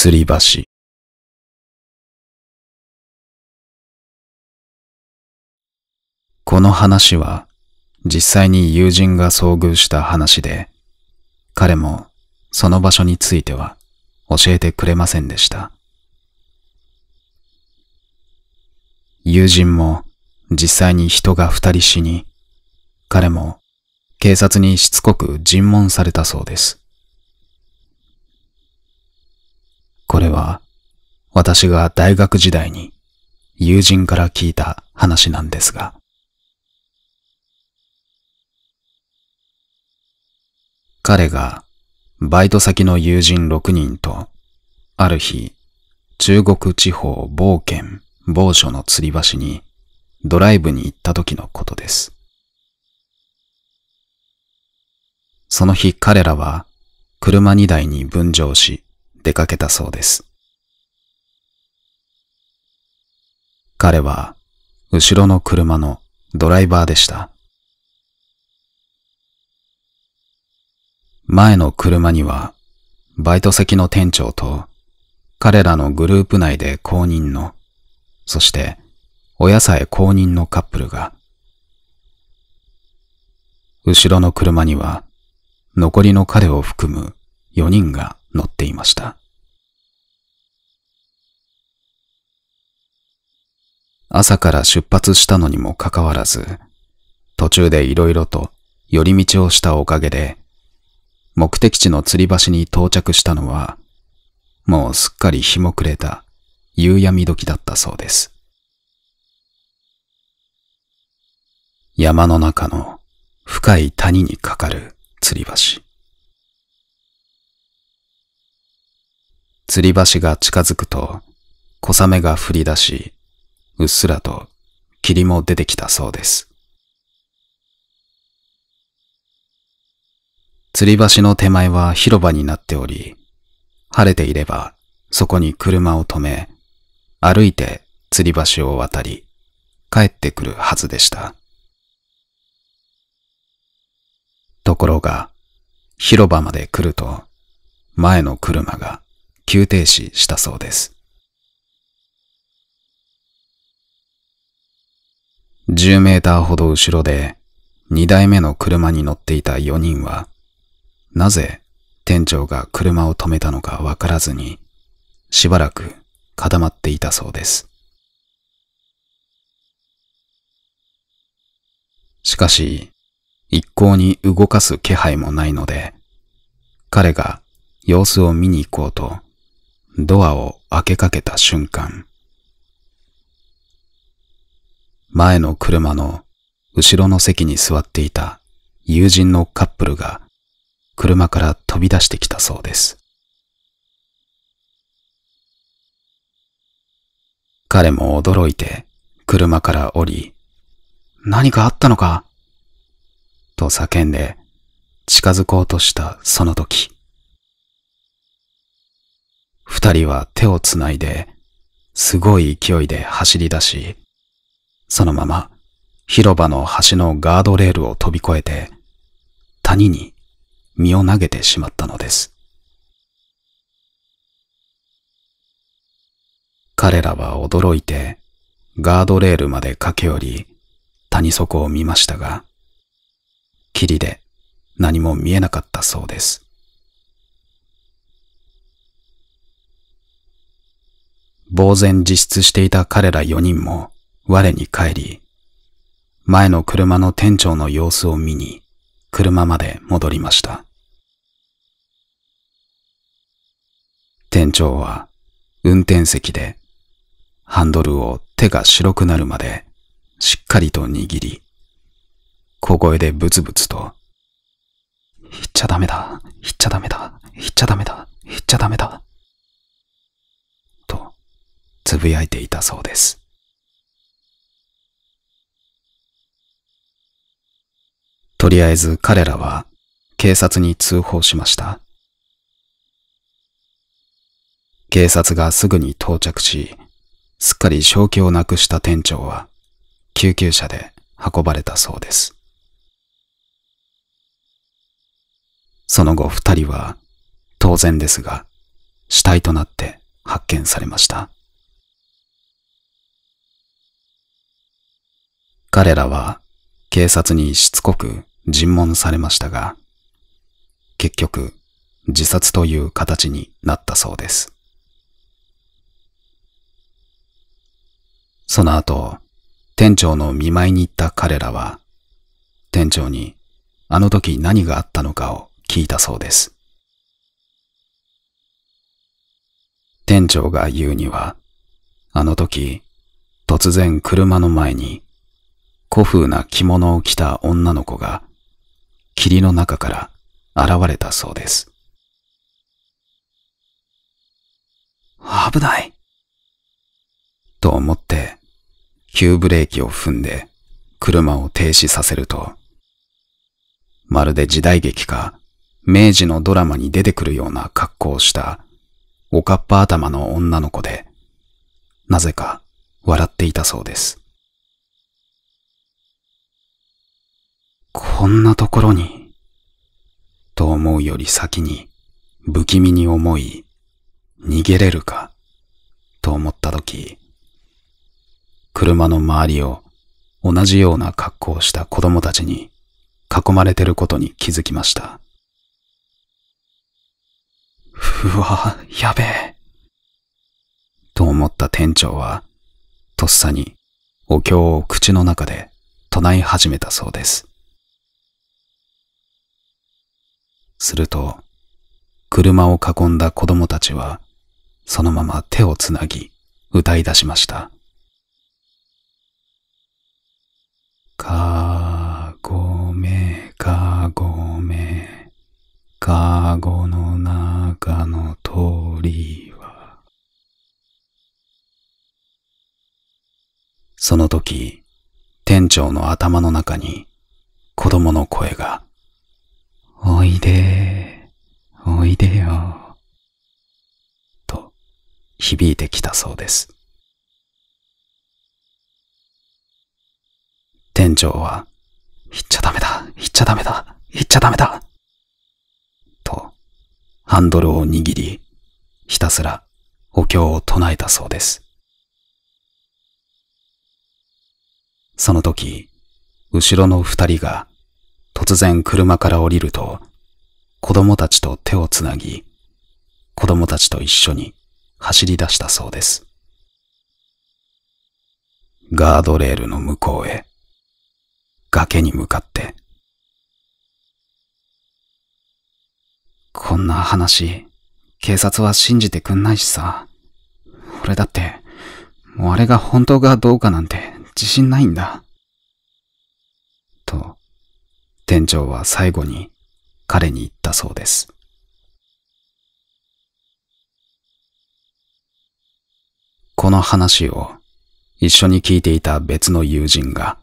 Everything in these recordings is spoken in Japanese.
吊り橋。この話は実際に友人が遭遇した話で、彼もその場所については教えてくれませんでした。友人も実際に人が二人死に、彼も警察にしつこく尋問されたそうです。これは私が大学時代に友人から聞いた話なんですが、彼がバイト先の友人6人と、ある日、中国地方某県某所の吊り橋にドライブに行った時のことです。その日彼らは車2台に分乗し、出かけたそうです。彼は後ろの車のドライバーでした。前の車にはバイト先の店長と彼らのグループ内で公認の、そして親さえ公認のカップルが、後ろの車には残りの彼を含む4人が乗っていました。朝から出発したのにもかかわらず、途中で色々と寄り道をしたおかげで、目的地の吊り橋に到着したのは、もうすっかり日も暮れた夕闇時だったそうです。山の中の深い谷にかかる吊り橋。釣り橋が近づくと、小雨が降り出し、うっすらと霧も出てきたそうです。釣り橋の手前は広場になっており、晴れていればそこに車を止め、歩いて釣り橋を渡り、帰ってくるはずでした。ところが、広場まで来ると、前の車が急停止したそうです。10メーターほど後ろで2台目の車に乗っていた4人は、なぜ店長が車を止めたのかわからずに、しばらく固まっていたそうです。しかし、一向に動かす気配もないので、彼が様子を見に行こうとドアを開けかけた瞬間、前の車の後ろの席に座っていた友人のカップルが車から飛び出してきたそうです。彼も驚いて車から降り、何かあったのかと叫んで近づこうとしたその時、二人は手をつないで、すごい勢いで走り出し、そのまま広場の橋のガードレールを飛び越えて、谷に身を投げてしまったのです。彼らは驚いて、ガードレールまで駆け寄り、谷底を見ましたが、霧で何も見えなかったそうです。呆然自失していた彼ら4人も我に帰り、前の車の店長の様子を見に、車まで戻りました。店長は運転席でハンドルを手が白くなるまでしっかりと握り、小声でブツブツと、言っちゃダメだ、言っちゃダメだ、言っちゃダメだ、言っちゃダメだ、つぶやいていたそうです。とりあえず彼らは警察に通報しました。警察がすぐに到着し、すっかり正気をなくした店長は救急車で運ばれたそうです。その後二人は当然ですが死体となって発見されました。彼らは警察にしつこく尋問されましたが、結局自殺という形になったそうです。その後、店長の見舞いに行った彼らは、店長にあの時何があったのかを聞いたそうです。店長が言うには、あの時、突然車の前に古風な着物を着た女の子が霧の中から現れたそうです。危ないと思って急ブレーキを踏んで車を停止させると、まるで時代劇か明治のドラマに出てくるような格好をしたおかっぱ頭の女の子で、なぜか笑っていたそうです。こんなところに、と思うより先に、不気味に思い、逃げれるか、と思った時、車の周りを同じような格好をした子供たちに囲まれてることに気づきました。うわ、やべえ。と思った店長は、とっさにお経を口の中で唱え始めたそうです。すると、車を囲んだ子供たちは、そのまま手をつなぎ、歌い出しました。かごめかごめかごの中の鳥はその時店長の頭の中に子供の声がおいでおいでよ。と響いてきたそうです。店長は、行っちゃダメだ、行っちゃダメだ、行っちゃダメだ。と、ハンドルを握り、ひたすらお経を唱えたそうです。その時、後ろの二人が突然車から降りると、子供たちと手をつなぎ、子供たちと一緒に走り出したそうです。ガードレールの向こうへ、崖に向かって。こんな話、警察は信じてくんないしさ。俺だって、もうあれが本当かどうかなんて自信ないんだ。店長は最後に彼に言ったそうです。この話を一緒に聞いていた別の友人が、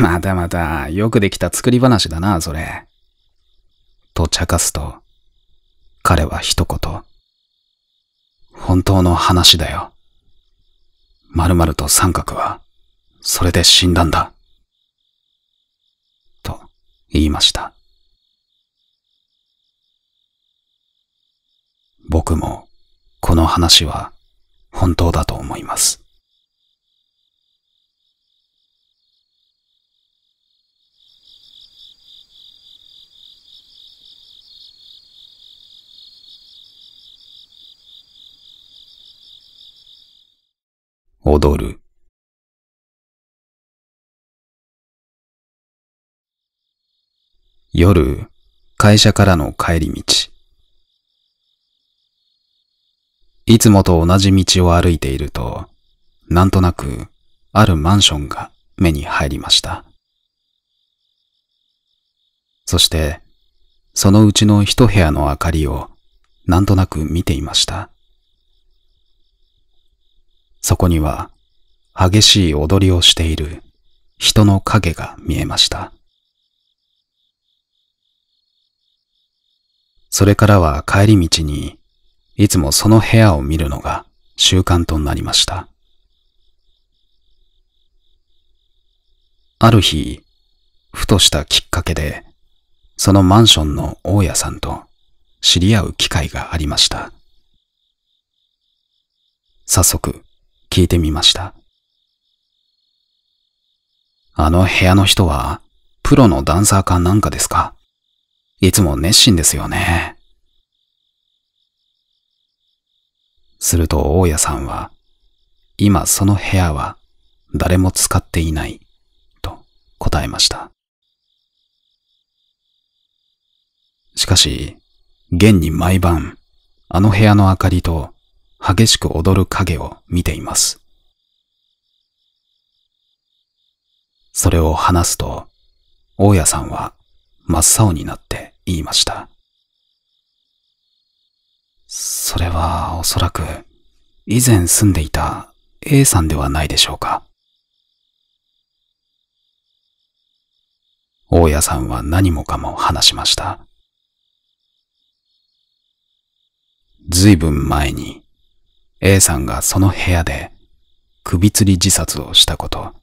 またまた、よくできた作り話だな、それ。と茶化すと、彼は一言。本当の話だよ。まるまると三角は、それで死んだんだ。言いました。僕もこの話は本当だと思います。踊る。夜、会社からの帰り道。いつもと同じ道を歩いていると、なんとなく、あるマンションが目に入りました。そして、そのうちの一部屋の明かりをなんとなく見ていました。そこには激しい踊りをしている人の影が見えました。それからは帰り道に、いつもその部屋を見るのが習慣となりました。ある日、ふとしたきっかけで、そのマンションの大家さんと知り合う機会がありました。早速、聞いてみました。あの部屋の人は、プロのダンサーかなんかですかいつも熱心ですよね。すると大家さんは、今その部屋は誰も使っていないと答えました。しかし、現に毎晩、あの部屋の明かりと激しく踊る影を見ています。それを話すと、大家さんは真っ青になって言いました。それはおそらく以前住んでいた A さんではないでしょうか。大家さんは何もかも話しました。ずいぶん前に A さんがその部屋で首吊り自殺をしたこと、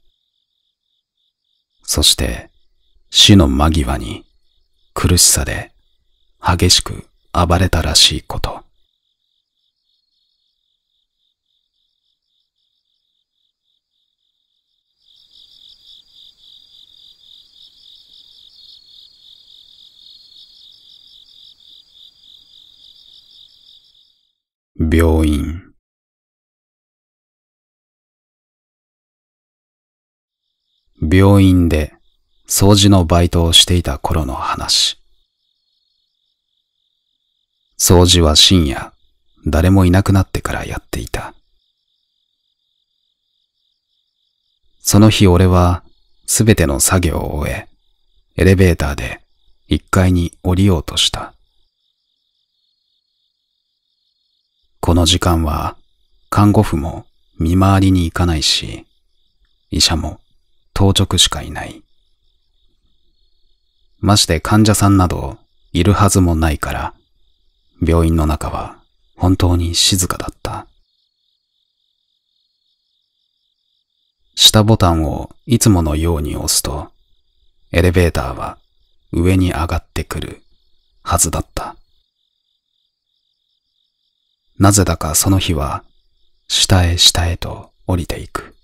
そして死の間際に苦しさで激しく暴れたらしいこと。病院病院で掃除のバイトをしていた頃の話。掃除は深夜、誰もいなくなってからやっていた。その日俺はすべての作業を終え、エレベーターで1階に降りようとした。この時間は看護婦も見回りに行かないし、医者も当直しかいない。まして患者さんなどいるはずもないから、病院の中は本当に静かだった。下ボタンをいつものように押すと、エレベーターは上に上がってくるはずだった。なぜだかその日は下へ下へと降りていく。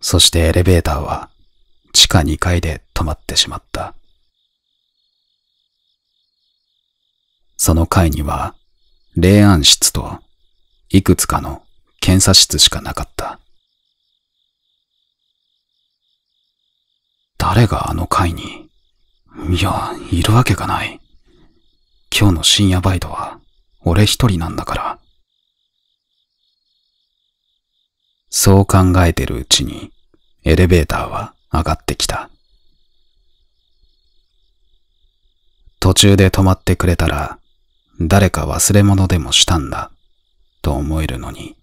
そしてエレベーターは地下2階で止まってしまった。その階には、霊安室といくつかの検査室しかなかった。誰があの階にいや、いるわけがない。今日の深夜バイトは俺一人なんだから。そう考えてるうちにエレベーターは上がってきた。途中で止まってくれたら、誰か忘れ物でもしたんだ、と思えるのに、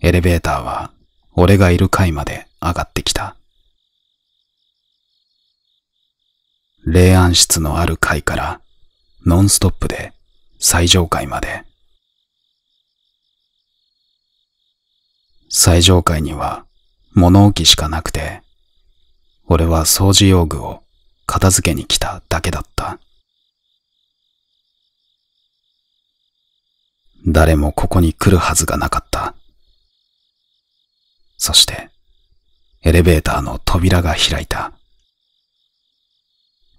エレベーターは俺がいる階まで上がってきた。霊安室のある階からノンストップで最上階まで。最上階には物置しかなくて俺は掃除用具を片付けに来ただけだった。誰もここに来るはずがなかった。そして、エレベーターの扉が開いた。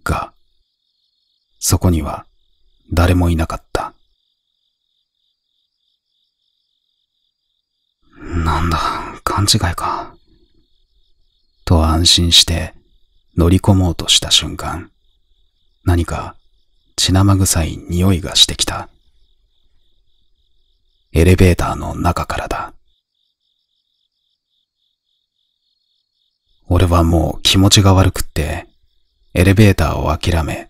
が、そこには誰もいなかった。なんだ、勘違いか。と安心して乗り込もうとした瞬間、何か血生臭い匂いがしてきた。エレベーターの中からだ。俺はもう気持ちが悪くって、エレベーターを諦め、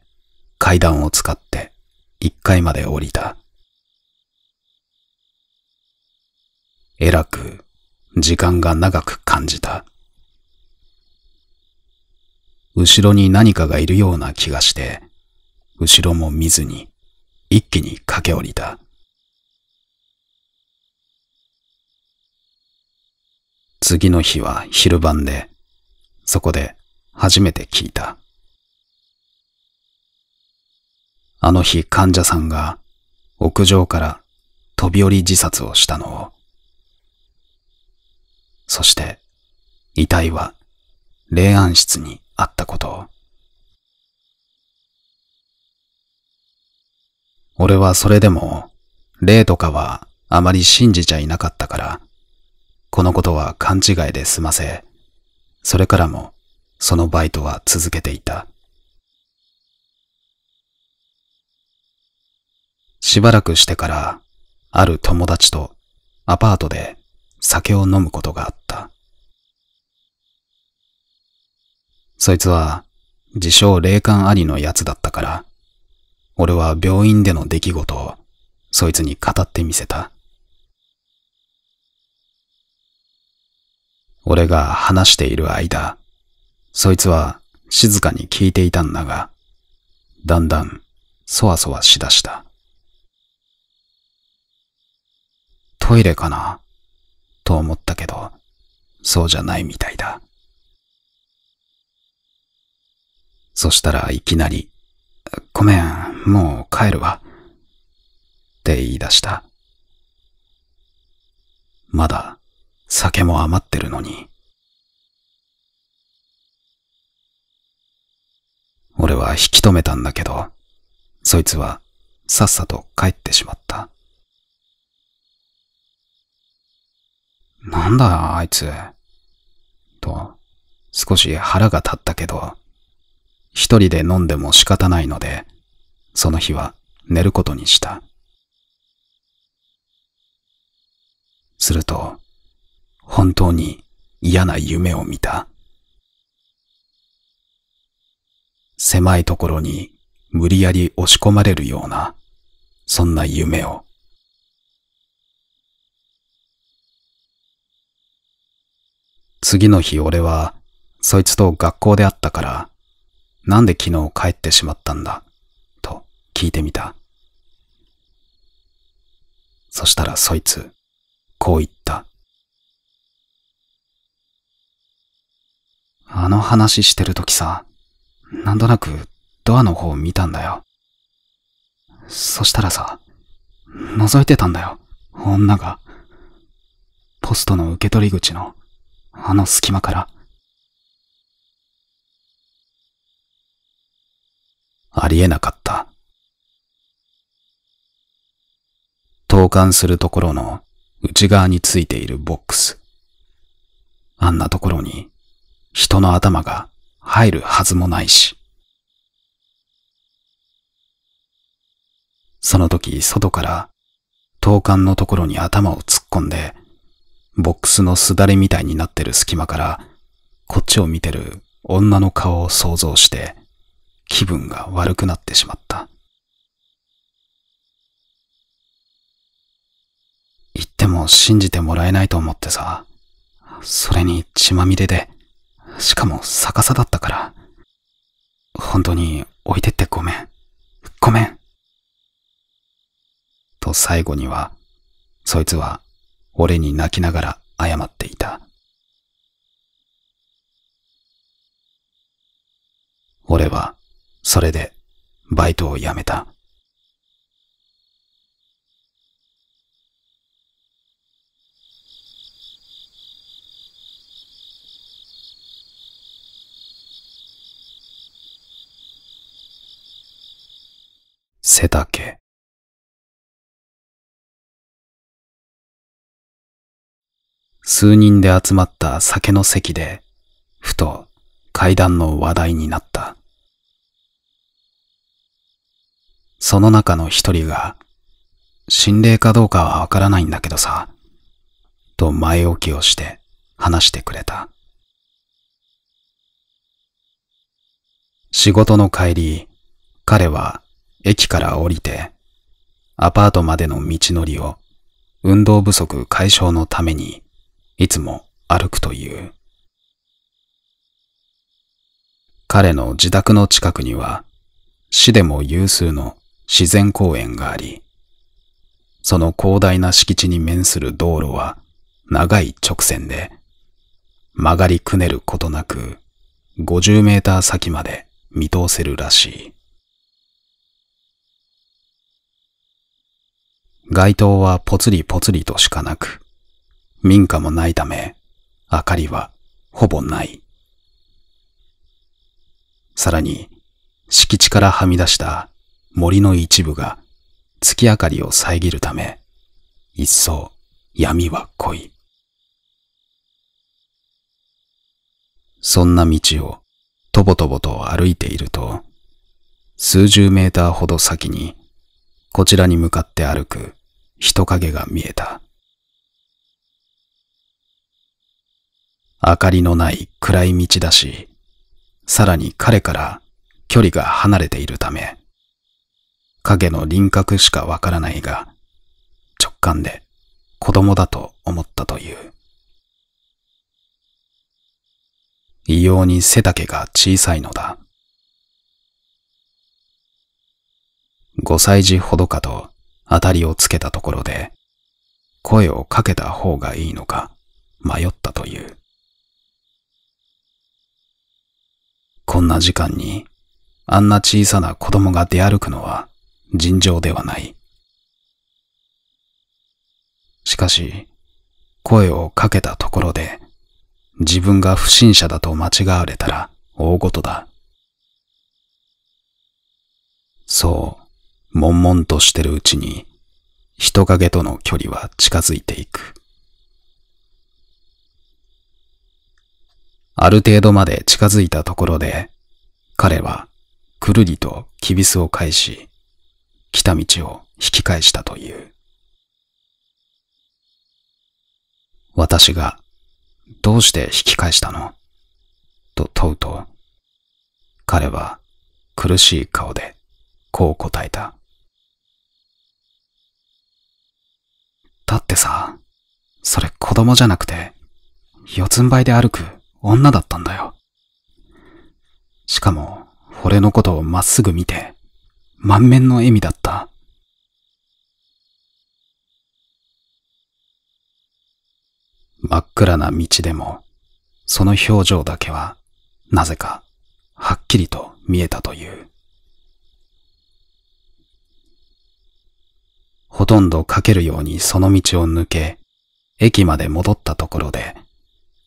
階段を使って1階まで降りた。えらく時間が長く感じた。後ろに何かがいるような気がして、後ろも見ずに、一気に駆け下りた。次の日は昼晩で、そこで初めて聞いた。あの日患者さんが屋上から飛び降り自殺をしたのを。そして遺体は霊安室にあったこと俺はそれでも、霊とかはあまり信じちゃいなかったから、このことは勘違いで済ませ、それからもそのバイトは続けていた。しばらくしてから、ある友達とアパートで酒を飲むことがあった。そいつは、自称霊感ありのやつだったから、俺は病院での出来事を、そいつに語ってみせた。俺が話している間、そいつは静かに聞いていたんだが、だんだん、そわそわしだした。トイレかなと思ったけど、そうじゃないみたいだ。そしたらいきなり、ごめん、もう帰るわ。って言い出した。まだ酒も余ってるのに。俺は引き止めたんだけど、そいつはさっさと帰ってしまった。なんだあいつ。と、少し腹が立ったけど、一人で飲んでも仕方ないので、その日は寝ることにした。すると、本当に嫌な夢を見た。狭いところに無理やり押し込まれるような、そんな夢を。次の日俺は、そいつと学校で会ったから、なんで昨日帰ってしまったんだと聞いてみた。そしたらそいつ、こう言った。あの話してるときさ、なんとなくドアの方を見たんだよ。そしたらさ、覗いてたんだよ、女が。ポストの受け取り口の、あの隙間から。ありえなかった。投函するところの内側についているボックス。あんなところに人の頭が入るはずもないし。その時外から投函のところに頭を突っ込んで、ボックスのすだれみたいになってる隙間からこっちを見てる女の顔を想像して、気分が悪くなってしまった。言っても信じてもらえないと思ってさ、それに血まみれで、しかも逆さだったから、本当に置いてってごめん、ごめん。と最後には、そいつは俺に泣きながら謝っていた。俺はそれで、バイトを辞めた。背丈数人で集まった酒の席で、ふと階段の話題になった。その中の一人が、心霊かどうかはわからないんだけどさ、と前置きをして話してくれた。仕事の帰り、彼は駅から降りて、アパートまでの道のりを運動不足解消のためにいつも歩くという。彼の自宅の近くには市でも有数の自然公園があり、その広大な敷地に面する道路は長い直線で曲がりくねることなく50メーター先まで見通せるらしい。街灯はぽつりぽつりとしかなく、民家もないため、明かりはほぼない。さらに、敷地からはみ出した森の一部が月明かりを遮るため、一層闇は濃い。そんな道をとぼとぼと歩いていると、数十メーターほど先に、こちらに向かって歩く人影が見えた。明かりのない暗い道だし、さらに彼から距離が離れているため、影の輪郭しかわからないが、直感で子供だと思ったという。異様に背丈が小さいのだ。五歳児ほどかと当たりをつけたところで、声をかけた方がいいのか迷ったという。こんな時間にあんな小さな子供が出歩くのは尋常ではない。しかし、声をかけたところで、自分が不審者だと間違われたら大事だ。そう、悶々としてるうちに、人影との距離は近づいていく。ある程度まで近づいたところで、彼はくるりとキビスを返し、来た道を引き返したという。私が、どうして引き返したのと問うと、彼は苦しい顔でこう答えた。だってさ、それ子供じゃなくて、四つん這いで歩く女だったんだよ。しかも、俺のことをまっすぐ見て、満面の笑みだった。真っ暗な道でも、その表情だけは、なぜか、はっきりと見えたという。ほとんどかけるようにその道を抜け、駅まで戻ったところで、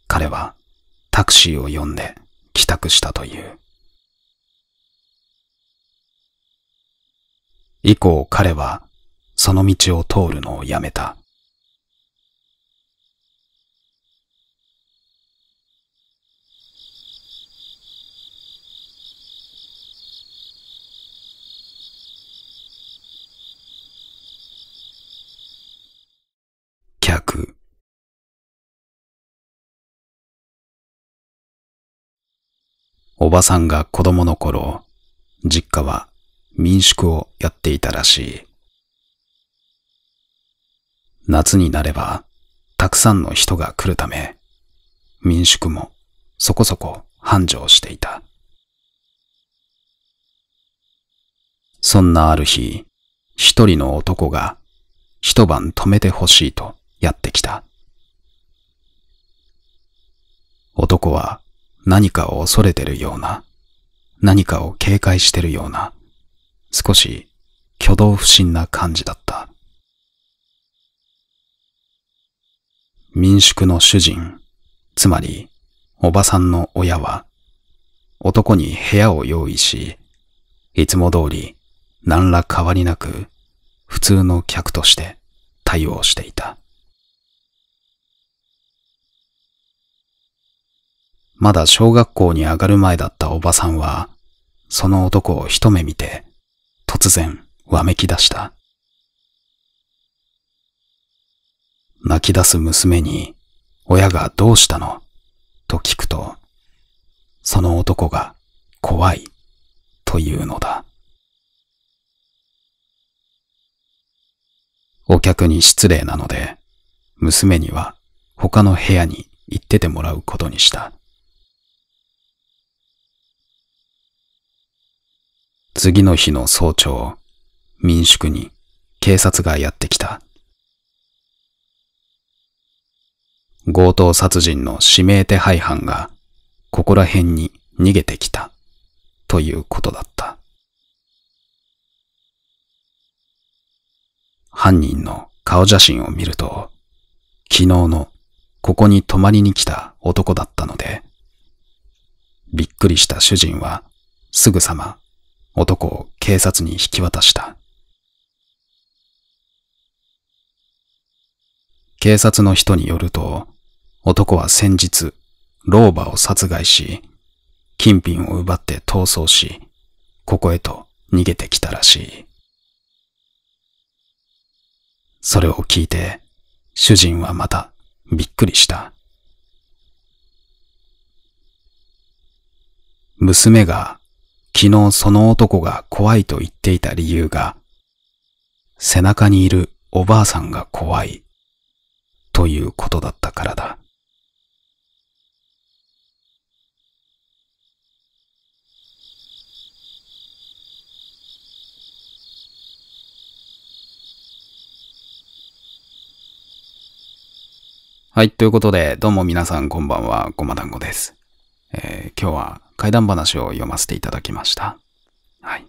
彼はタクシーを呼んで帰宅したという。以降彼はその道を通るのをやめた。客おばさんが子供の頃、実家は民宿をやっていたらしい。夏になれば、たくさんの人が来るため、民宿もそこそこ繁盛していた。そんなある日、一人の男が一晩泊めてほしいとやってきた。男は何かを恐れてるような、何かを警戒してるような、少し挙動不審な感じだった。民宿の主人、つまりおばさんの親は、男に部屋を用意し、いつも通り何ら変わりなく普通の客として対応していた。まだ小学校に上がる前だったおばさんは、その男を一目見て突然、わめき出した。泣き出す娘に、親がどうしたのと聞くと、その男が怖いというのだ。お客に失礼なので、娘には他の部屋に行っててもらうことにした。次の日の早朝、民宿に警察がやってきた。強盗殺人の指名手配犯がここら辺に逃げてきたということだった。犯人の顔写真を見ると、昨日のここに泊まりに来た男だったので、びっくりした主人はすぐさま男を警察に引き渡した。警察の人によると、男は先日、老婆を殺害し、金品を奪って逃走し、ここへと逃げてきたらしい。それを聞いて、主人はまたびっくりした。娘が昨日その男が怖いと言っていた理由が、背中にいるおばあさんが怖いということだったからだ。はい。ということで、どうも皆さんこんばんは、ごま団子です。えー、今日は怪談話を読ませていただきました。はい。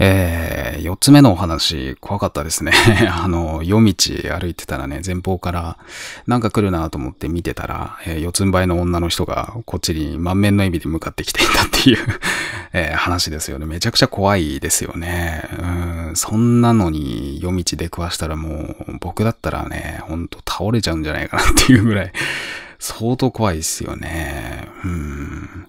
えー、四つ目のお話、怖かったですね。あの、夜道歩いてたらね、前方からなんか来るなと思って見てたら、えー、四つん這いの女の人がこっちに満面の笑みで向かってきていたっていう えー、話ですよね。めちゃくちゃ怖いですよね。うん、そんなのに夜道出くわしたらもう、僕だったらね、ほんと倒れちゃうんじゃないかなっていうぐらい相当怖いっすよね。うん。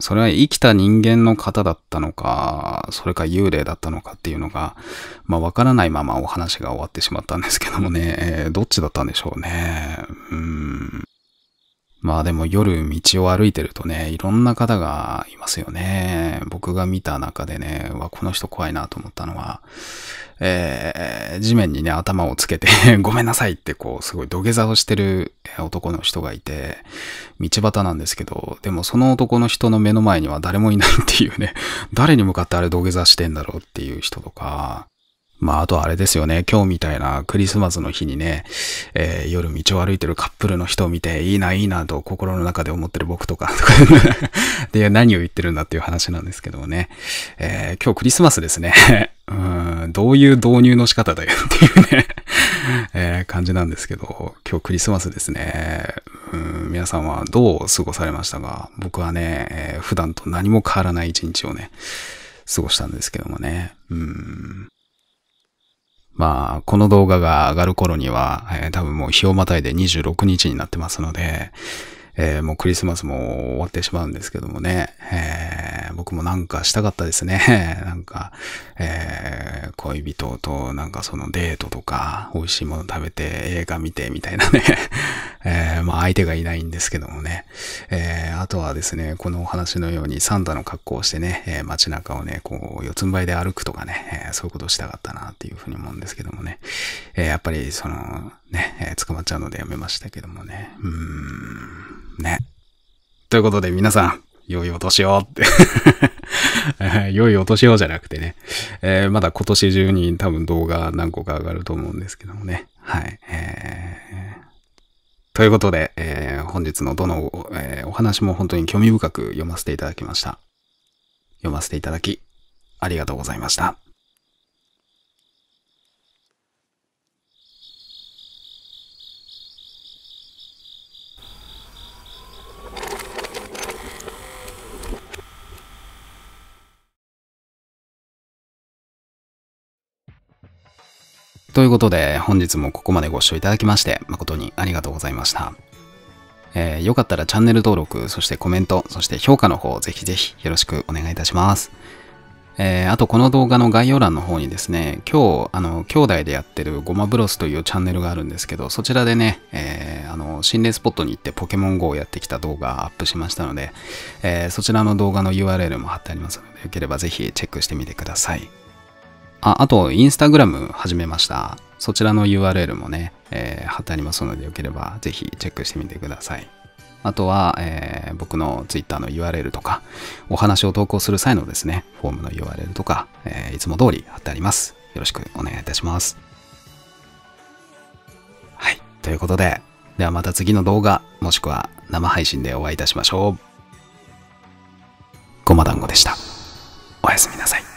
それは生きた人間の方だったのか、それか幽霊だったのかっていうのが、まあわからないままお話が終わってしまったんですけどもね、えー、どっちだったんでしょうね。うん。まあでも夜道を歩いてるとね、いろんな方がいますよね。僕が見た中でね、わ、この人怖いなと思ったのは、えー、地面にね、頭をつけて ごめんなさいってこう、すごい土下座をしてる男の人がいて、道端なんですけど、でもその男の人の目の前には誰もいないっていうね、誰に向かってあれ土下座してんだろうっていう人とか、まあ、あとあれですよね。今日みたいなクリスマスの日にね、えー、夜道を歩いてるカップルの人を見て、いいな、いいなと心の中で思ってる僕とか、と かで、何を言ってるんだっていう話なんですけどもね。えー、今日クリスマスですね。うんどういう導入の仕方だよっていうね えー、感じなんですけど、今日クリスマスですね。うん皆さんはどう過ごされましたか僕はね、えー、普段と何も変わらない一日をね、過ごしたんですけどもね。うんまあ、この動画が上がる頃には、えー、多分もう日をまたいで26日になってますので、えー、もうクリスマスも終わってしまうんですけどもね、えー、僕もなんかしたかったですね。なんか、えー、恋人となんかそのデートとか、美味しいもの食べて映画見てみたいなね、えまあ相手がいないんですけどもね、えあとはですね、このお話のようにサンタの格好をしてね、え街中をね、こう四つん這いで歩くとかね、えそういうことしたかったなっていうふうに思うんですけどもね、えやっぱりその、ね、えー、捕まっちゃうのでやめましたけどもね。うーん、ね。ということで皆さん、良いお年をって 良いお年をじゃなくてね、えー、まだ今年中に多分動画何個か上がると思うんですけどもね。はい。えーということで、えー、本日のどの、えー、お話も本当に興味深く読ませていただきました。読ませていただき、ありがとうございました。ということで、本日もここまでご視聴いただきまして、誠にありがとうございました。えー、よかったらチャンネル登録、そしてコメント、そして評価の方、ぜひぜひよろしくお願いいたします。えー、あとこの動画の概要欄の方にですね、今日、あの、兄弟でやってるゴマブロスというチャンネルがあるんですけど、そちらでね、えー、あの、心霊スポットに行ってポケモン GO をやってきた動画アップしましたので、えー、そちらの動画の URL も貼ってありますので、よければぜひチェックしてみてください。あ、あと、インスタグラム始めました。そちらの URL もね、えー、貼ってありますので、よければぜひチェックしてみてください。あとは、えー、僕の Twitter の URL とか、お話を投稿する際のですね、フォームの URL とか、えー、いつも通り貼ってあります。よろしくお願いいたします。はい。ということで、ではまた次の動画、もしくは生配信でお会いいたしましょう。ごま団子でした。おやすみなさい。